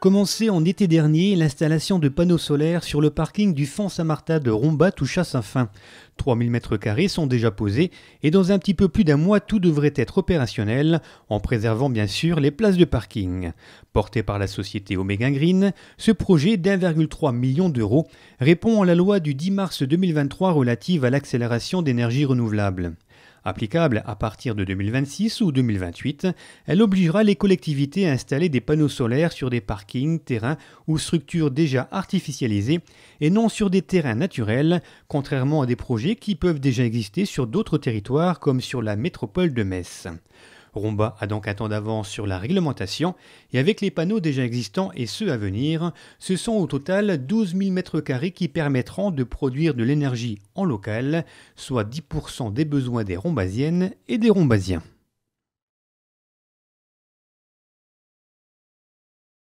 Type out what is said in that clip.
Commencé en été dernier, l'installation de panneaux solaires sur le parking du Fonds Saint-Martin de Romba toucha à sa fin. 3000 m2 sont déjà posés et dans un petit peu plus d'un mois, tout devrait être opérationnel, en préservant bien sûr les places de parking. Porté par la société Omega Green, ce projet d'1,3 million d'euros répond à la loi du 10 mars 2023 relative à l'accélération d'énergie renouvelables. Applicable à partir de 2026 ou 2028, elle obligera les collectivités à installer des panneaux solaires sur des parkings, terrains ou structures déjà artificialisées et non sur des terrains naturels, contrairement à des projets qui peuvent déjà exister sur d'autres territoires comme sur la métropole de Metz. Romba a donc un temps d'avance sur la réglementation et avec les panneaux déjà existants et ceux à venir, ce sont au total 12 000 m2 qui permettront de produire de l'énergie en local, soit 10% des besoins des rombasiennes et des rombasiens.